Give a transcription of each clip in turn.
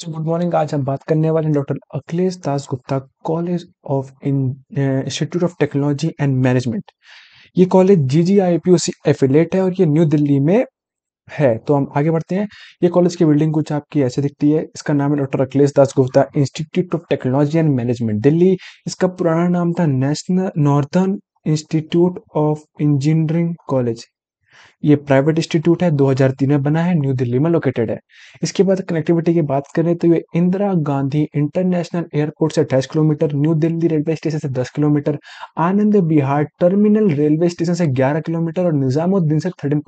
so good morning आज हम बात करने वाले हैं doctor Akhilesh Das Gupta college of institute of technology and management ये college G G I P O C affiliate है और ये न्यू दिल्ली में है तो हम आगे बढ़ते हैं ये कॉलेज की बिल्डिंग कुछ आपकी ऐसे दिखती है इसका नाम है doctor Akhilesh Das Gupta institute of technology and management Delhi इसका पुराना नाम था national northern institute of engineering college ये प्राइवेट इंस्टीट्यूट है 2003 में बना है न्यू दिल्ली में लोकेटेड है इसके बाद कनेक्टिविटी की बात करें तो ये इंदिरा गांधी इंटरनेशनल एयरपोर्ट से अट्ठाईस kilometre new Delhi railway station से 10 kilometre Anand Bihar terminal railway station से 11 किलोमीटर और निजामुद्दीन से थर्टीन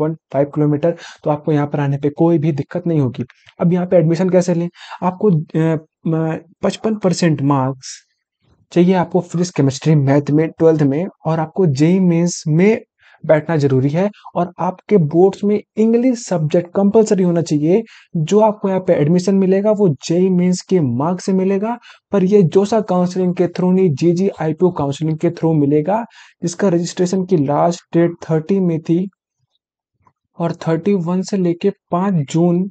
किलोमीटर तो आपको यहाँ पर आने पर कोई भी दिक्कत नहीं होगी अब यहाँ पर एडमिशन कैसे लें आपको पचपन मार्क्स चाहिए आपको फिजिक्स केमिस्ट्री मैथ में ट्वेल्थ में और आपको जेई मेन्स में बैठना जरूरी है और आपके बोर्ड्स में इंग्लिश सब्जेक्ट कंपलसरी होना चाहिए जो आपको यहाँ पे एडमिशन मिलेगा वो जेई मीन्स के मार्क्स से मिलेगा पर ये जोसा काउंसलिंग के थ्रू नहीं G G I P O counselling के थ्रू मिलेगा जिसका रजिस्ट्रेशन की लास्ट डेट थर्टी में थी और थर्टी वन से लेके पाँच जून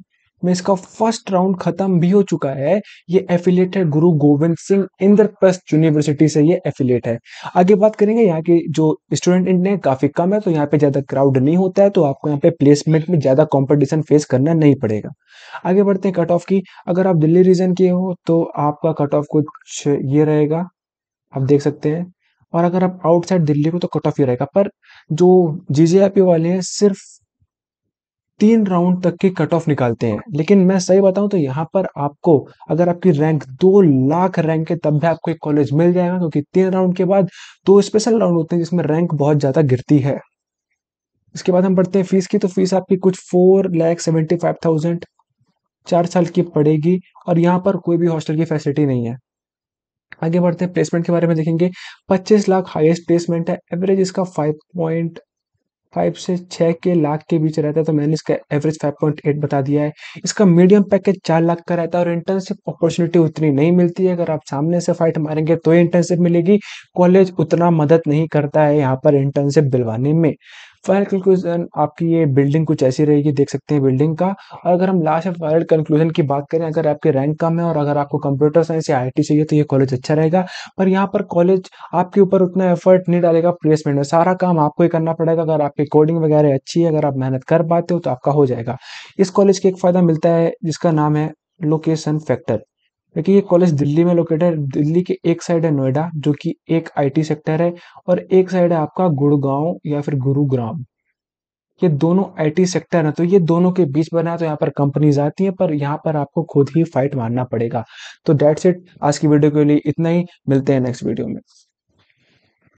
में इसका फर्स्ट राउंड खत्म भी हो चुका है ये एफिलेट है गुरु गोविंद सिंह इंद्रप्रस्थ यूनिवर्सिटी से ये एफिलेट है आगे बात करेंगे यहाँ के जो स्टूडेंट इंडिया काफी कम है तो यहाँ पे ज्यादा क्राउड नहीं होता है तो आपको यहाँ पे प्लेसमेंट में ज्यादा कॉम्पिटिशन फेस करना नहीं पड़ेगा आगे बढ़ते हैं कट ऑफ की अगर आप दिल्ली रीजन के हो तो आपका कट ऑफ कुछ ये रहेगा आप देख सकते हैं और अगर आप आउटसाइड दिल्ली को तो कट ऑफ ही रहेगा पर जो जी वाले हैं सिर्फ तीन राउंड तक के कट ऑफ निकालते हैं लेकिन मैं सही बताऊं तो यहाँ पर आपको अगर आपकी रैंक दो लाख रैंक है तब भी आपको एक कॉलेज मिल जाएगा क्योंकि तीन राउंड के बाद दो स्पेशल राउंड होते हैं जिसमें रैंक बहुत ज़्यादा गिरती है इसके बाद हम पढ़ते हैं फीस की तो फीस आपकी कुछ four lakh seventy five thousand चार साल की पड़ेगी और यहाँ पर कोई भी हॉस्टल की फैसिलिटी नहीं है आगे बढ़ते हैं प्लेसमेंट के बारे में देखेंगे पच्चीस लाख हाईएस्ट प्लेसमेंट है एवरेज इसका फाइव पॉइंट फाइव से छः के लाख के बीच रहता है तो मैंने इसका एवरेज फाइव पॉइंट एट बता दिया है इसका मीडियम पैकेज चार लाख का रहता है और इंटर्नशिप अपॉर्चुनिटी उतनी नहीं मिलती है अगर आप सामने से फाइट मारेंगे तो इंटर्नशिप मिलेगी कॉलेज उतना मदद नहीं करता है यहाँ पर इंटर्नशिप दिलवाने में फाइनल कंक्लूजन आपकी ये बिल्डिंग कुछ ऐसी रहेगी देख सकते हैं बिल्डिंग का और अगर हम लास्ट फाइनल कंक्लूजन की बात करें अगर आपके रैंक कम है और अगर आपको कंप्यूटर साइंस या आई चाहिए तो ये कॉलेज अच्छा रहेगा पर यहाँ पर कॉलेज आपके ऊपर उतना एफर्ट नहीं डालेगा प्लेसमेंट में सारा काम आपको ही करना पड़ेगा अगर आपकी कोडिंग वगैरह अच्छी है अगर आप मेहनत कर पाते हो तो आपका हो जाएगा इस कॉलेज का एक फ़ायदा मिलता है जिसका नाम है लोकेशन फैक्टर देखिए ये कॉलेज दिल्ली में लोकेटेड है दिल्ली के एक साइड है नोएडा जो कि एक आईटी सेक्टर है और एक साइड है आपका गुड़गांव या फिर गुरुग्राम ये दोनों आईटी सेक्टर है तो ये दोनों के बीच बना है तो यहाँ पर कंपनीज आती हैं पर यहाँ पर आपको खुद ही फाइट मारना पड़ेगा तो डेट्स इट आज की वीडियो के लिए इतना ही मिलते हैं नेक्स्ट वीडियो में